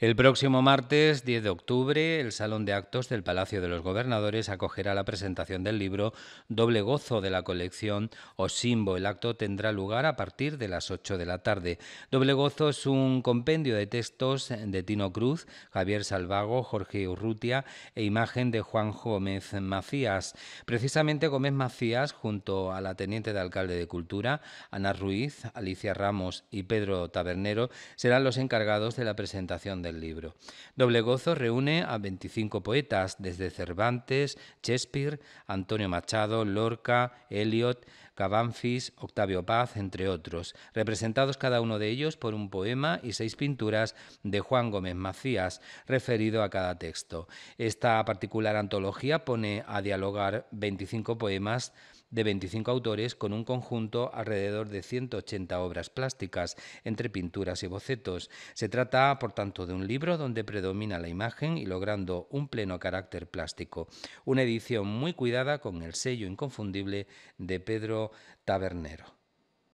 El próximo martes 10 de octubre, el Salón de Actos del Palacio de los Gobernadores acogerá la presentación del libro Doble Gozo de la colección o Osimbo. El acto tendrá lugar a partir de las 8 de la tarde. Doble Gozo es un compendio de textos de Tino Cruz, Javier Salvago, Jorge Urrutia e imagen de Juan Gómez Macías. Precisamente Gómez Macías, junto a la teniente de alcalde de Cultura, Ana Ruiz, Alicia Ramos y Pedro Tabernero, serán los encargados de la presentación del libro. Doble Gozo reúne a 25 poetas, desde Cervantes, Shakespeare, Antonio Machado, Lorca, Eliot, Cabanfis, Octavio Paz, entre otros, representados cada uno de ellos por un poema y seis pinturas de Juan Gómez Macías, referido a cada texto. Esta particular antología pone a dialogar 25 poemas de 25 autores con un conjunto alrededor de 180 obras plásticas, entre pinturas y bocetos. Se trata, por tanto, de un libro donde predomina la imagen y logrando un pleno carácter plástico. Una edición muy cuidada con el sello inconfundible de Pedro Tabernero.